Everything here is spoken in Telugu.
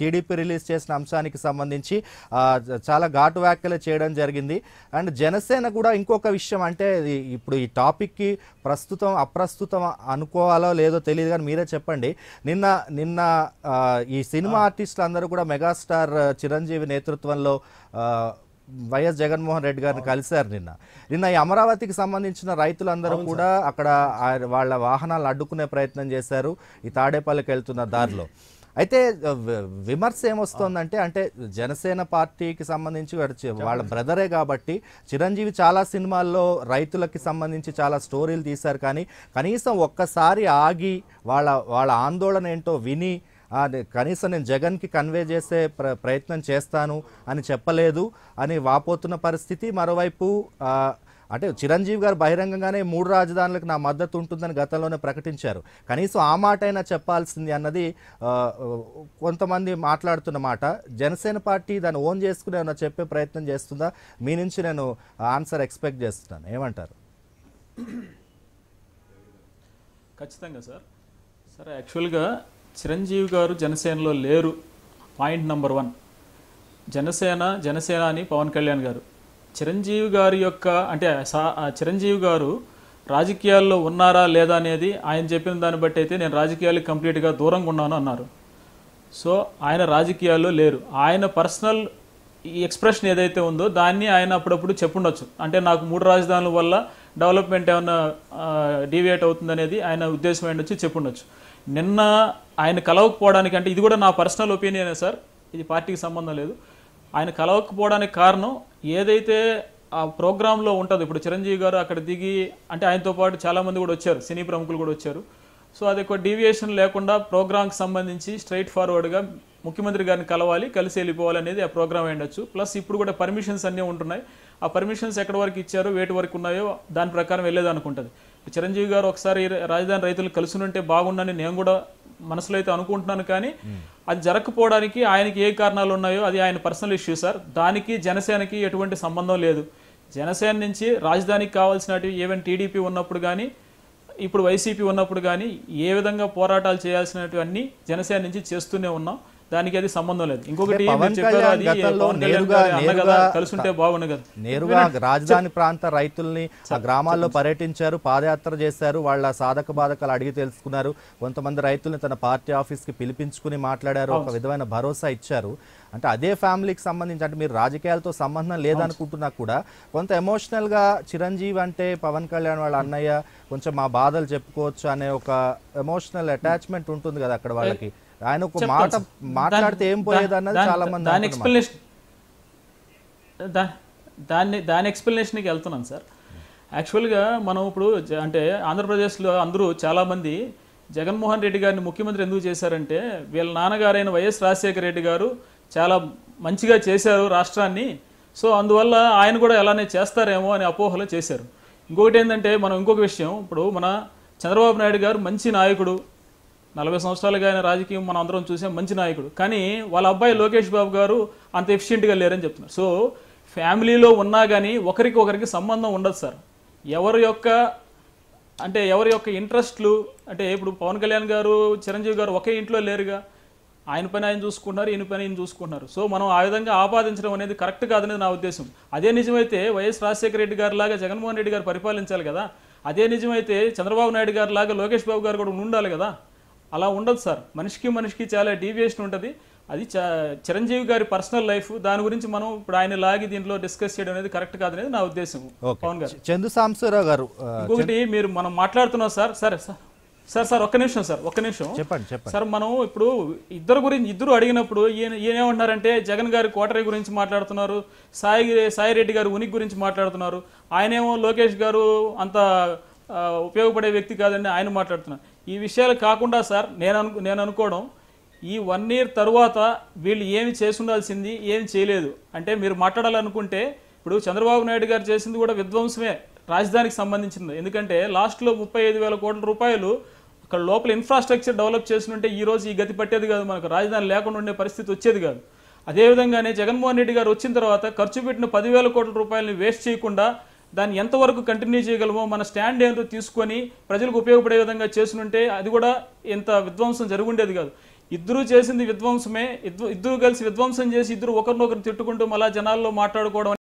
టీడీపీ రిలీజ్ చేసిన అంశానికి సంబంధించి చాలా ఘాటు వ్యాఖ్యలు చేయడం జరిగింది అండ్ జనసేన కూడా ఇంకొక విషయం అంటే ఇప్పుడు ఈ టాపిక్కి ప్రస్తుతం అప్రస్తుతం అనుకోవాలో లేదో తెలియదు కానీ మీరే చెప్పండి నిన్న నిన్న ఈ సినిమా ఆర్టిస్టులు అందరూ కూడా మెగాస్టార్ చిరంజీవి నేతృత్వంలో వైఎస్ జగన్మోహన్ రెడ్డి గారిని కలిశారు నిన్న నిన్న ఈ అమరావతికి సంబంధించిన రైతులందరూ కూడా అక్కడ వాళ్ళ వాహనాలు అడ్డుకునే ప్రయత్నం చేశారు ఈ తాడేపల్లికి వెళ్తున్న దారిలో అయితే విమర్శ ఏమొస్తోందంటే అంటే జనసేన పార్టీకి సంబంధించి వాళ్ళ బ్రదరే కాబట్టి చిరంజీవి చాలా సినిమాల్లో రైతులకి సంబంధించి చాలా స్టోరీలు తీశారు కానీ కనీసం ఒక్కసారి ఆగి వాళ్ళ వాళ్ళ ఆందోళన ఏంటో విని కనీసం నేను జగన్కి కన్వే చేసే ప్ర ప్రయత్నం చేస్తాను అని చెప్పలేదు అని వాపోతున్న పరిస్థితి మరోవైపు అంటే చిరంజీవి గారు బహిరంగంగానే మూడు రాజధానులకు నా మద్దతు ఉంటుందని గతంలోనే ప్రకటించారు కనీసం ఆ మాట అయినా చెప్పాల్సింది అన్నది కొంతమంది మాట్లాడుతున్న మాట జనసేన పార్టీ దాన్ని ఓన్ చేసుకునే చెప్పే ప్రయత్నం చేస్తుందా మీ నుంచి నేను ఆన్సర్ ఎక్స్పెక్ట్ చేస్తున్నాను ఏమంటారు ఖచ్చితంగా సార్ సార్ యాక్చువల్గా చిరంజీవి గారు జనసేనలో లేరు point number one Janasena Janasena అని పవన్ కళ్యాణ్ గారు చిరంజీవి గారి యొక్క అంటే చిరంజీవి గారు రాజకీయాల్లో ఉన్నారా లేదా అనేది ఆయన చెప్పిన దాన్ని బట్టి అయితే నేను రాజకీయాలు కంప్లీట్గా దూరంగా ఉన్నాను అన్నారు సో ఆయన రాజకీయాల్లో లేరు ఆయన పర్సనల్ ఈ ఎక్స్ప్రెషన్ ఏదైతే ఉందో దాన్ని ఆయన అప్పుడప్పుడు చెప్పుండొచ్చు అంటే నాకు మూడు రాజధానుల వల్ల డెవలప్మెంట్ ఏమైనా డీవియేట్ అవుతుందనేది ఆయన ఉద్దేశం ఏంటొచ్చి చెప్పుండొచ్చు నిన్న ఆయన కలవకపోవడానికి అంటే ఇది కూడా నా పర్సనల్ ఒపీనియనే సార్ ఇది పార్టీకి సంబంధం లేదు ఆయన కలవకపోవడానికి కారణం ఏదైతే ఆ ప్రోగ్రాంలో ఉంటుంది ఇప్పుడు చిరంజీవి గారు అక్కడ దిగి అంటే ఆయనతో పాటు చాలామంది కూడా వచ్చారు సినీ ప్రముఖులు కూడా వచ్చారు సో అది ఒక డీవియేషన్ లేకుండా ప్రోగ్రాంకి సంబంధించి స్ట్రైట్ ఫార్వర్డ్గా ముఖ్యమంత్రి గారిని కలవాలి కలిసి వెళ్ళిపోవాలి అనేది ఆ ప్రోగ్రామ్ అయ్యొచ్చు ప్లస్ ఇప్పుడు కూడా పర్మిషన్స్ అన్నీ ఉంటున్నాయి ఆ పర్మిషన్స్ ఎక్కడి వరకు ఇచ్చారో వేటి వరకు ఉన్నాయో దాని ప్రకారం వెళ్ళేదనుకుంటుంది చిరంజీవి గారు ఒకసారి రాజధాని రైతులు కలిసి ఉంటే బాగుండని నేను కూడా మనసులో అయితే అనుకుంటున్నాను కానీ అది జరగకపోవడానికి ఆయనకి ఏ కారణాలు ఉన్నాయో అది ఆయన పర్సనల్ ఇష్యూ సార్ దానికి జనసేనకి ఎటువంటి సంబంధం లేదు జనసేన నుంచి రాజధానికి కావాల్సినవి ఈవెన్ టీడీపీ ఉన్నప్పుడు కానీ ఇప్పుడు వైసీపీ ఉన్నప్పుడు కానీ ఏ విధంగా పోరాటాలు చేయాల్సినటువన్నీ జనసేన నుంచి చేస్తూనే ఉన్నాం దానికి అది సంబంధం లేదు ఇంకొకటి కలుసుంటే బాగుండదు కదా నేరుగా రాజధాని ప్రాంత రైతుల్ని గ్రామాల్లో పర్యటించారు పాదయాత్ర చేశారు వాళ్ళ సాధక బాధకాలు అడిగి తెలుసుకున్నారు కొంతమంది రైతుల్ని తన పార్టీ ఆఫీస్ కి పిలిపించుకుని మాట్లాడారు ఒక విధమైన భరోసా ఇచ్చారు అంటే అదే ఫ్యామిలీకి సంబంధించి అంటే మీరు రాజకీయాలతో సంబంధం లేదనుకుంటున్నా కూడా కొంత ఎమోషనల్ గా చిరంజీవి అంటే పవన్ కళ్యాణ్ వాళ్ళ అన్నయ్య కొంచెం మా బాధలు చెప్పుకోవచ్చు అనే ఒక ఎమోషనల్ అటాచ్మెంట్ ఉంటుంది కదా అక్కడ వాళ్ళకి ఆయన ఒక మాట మాట్లాడితే ఏం పోయేది అన్నది చాలా మంది దాని ఎక్స్ప్లెనేషన్ దాన్ని దాని ఎక్స్ప్లెనేషన్కి వెళ్తున్నాను సార్ యాక్చువల్గా మనం ఇప్పుడు అంటే ఆంధ్రప్రదేశ్లో అందరూ చాలామంది జగన్మోహన్ రెడ్డి గారిని ముఖ్యమంత్రి ఎందుకు చేశారంటే వీళ్ళ నాన్నగారైన వైఎస్ రాజశేఖర రెడ్డి గారు చాలా మంచిగా చేశారు రాష్ట్రాన్ని సో అందువల్ల ఆయన కూడా ఎలానే చేస్తారేమో అని అపోహలు చేశారు ఇంకొకటి ఏంటంటే మనం ఇంకొక విషయం ఇప్పుడు మన చంద్రబాబు నాయుడు గారు మంచి నాయకుడు నలభై సంవత్సరాలుగా ఆయన రాజకీయం మనం అందరం చూసాం మంచి నాయకుడు కానీ వాళ్ళ అబ్బాయి లోకేష్ బాబు గారు అంత ఎఫిషియెంట్గా లేరని చెప్తున్నారు సో ఫ్యామిలీలో ఉన్నా కానీ ఒకరికి ఒకరికి సంబంధం ఉండదు సార్ ఎవరి యొక్క అంటే ఎవరి యొక్క ఇంట్రెస్ట్లు అంటే ఇప్పుడు పవన్ కళ్యాణ్ గారు చిరంజీవి గారు ఒకే ఇంట్లో లేరుగా ఆయన పని ఆయన చూసుకుంటున్నారు ఈయన పని ఈయన చూసుకుంటున్నారు సో మనం ఆ విధంగా ఆపాదించడం అనేది కరెక్ట్ కాదనేది నా ఉద్దేశం అదే నిజమైతే వైఎస్ రాజశేఖర రెడ్డి గారి లాగా జగన్మోహన్ రెడ్డి గారు పరిపాలించాలి కదా అదే నిజమైతే చంద్రబాబు నాయుడు గారి లాగా లోకేష్ బాబు గారు కూడా ఉండాలి కదా అలా ఉండదు సార్ మనిషికి మనిషికి చాలా డీవియేషన్ ఉంటుంది అది చిరంజీవి గారి పర్సనల్ లైఫ్ దాని గురించి మనం ఇప్పుడు ఆయన లాగి దీంట్లో డిస్కస్ చేయడం అనేది కరెక్ట్ కాదనేది నా ఉద్దేశం పవన్ గారు చందు సాంబశివరావు గారు ఇంకొకటి మీరు మనం మాట్లాడుతున్నాం సార్ సరే సార్ సార్ సార్ ఒక్క నిమిషం సార్ ఒక్క నిమిషం చెప్పండి చెప్పండి సార్ మనం ఇప్పుడు ఇద్దరు గురించి ఇద్దరు అడిగినప్పుడు ఈయన ఏమంటున్నారంటే జగన్ గారి కోటరీ గురించి మాట్లాడుతున్నారు సాయి సాయిరెడ్డి గారు ఉనికి గురించి మాట్లాడుతున్నారు ఆయనేమో లోకేష్ గారు అంత ఉపయోగపడే వ్యక్తి కాదని ఆయన మాట్లాడుతున్నారు ఈ విషయాలు కాకుండా సార్ నేను అను నేను అనుకోవడం ఈ వన్ ఇయర్ తరువాత వీళ్ళు ఏమి చేసుండాల్సింది ఏమి చేయలేదు అంటే మీరు మాట్లాడాలనుకుంటే ఇప్పుడు చంద్రబాబు నాయుడు గారు చేసింది కూడా విధ్వంసమే రాజధానికి సంబంధించింది ఎందుకంటే లాస్ట్లో ముప్పై ఐదు వేల కోట్ల రూపాయలు అక్కడ లోపల ఇన్ఫ్రాస్ట్రక్చర్ డెవలప్ ఉంటే ఈ రోజు ఈ గతి పట్టేది కాదు మనకు రాజధాని లేకుండా ఉండే పరిస్థితి వచ్చేది కాదు అదేవిధంగానే జగన్మోహన్ రెడ్డి గారు వచ్చిన తర్వాత ఖర్చు పెట్టిన పదివేల కోట్ల రూపాయలని వేస్ట్ చేయకుండా దాన్ని ఎంతవరకు కంటిన్యూ చేయగలమో మన స్టాండ్ ఏంటో తీసుకొని ప్రజలకు ఉపయోగపడే విధంగా చేసునుంటే అది కూడా ఇంత విధ్వంసం జరుగుండేది కాదు ఇద్దరు చేసింది విధ్వంసమే ఇద్దరు ఇద్దరు కలిసి విధ్వంసం చేసి ఇద్దరు ఒకరినొకరు తిట్టుకుంటూ మళ్ళా జనాల్లో మాట్లాడుకోవడం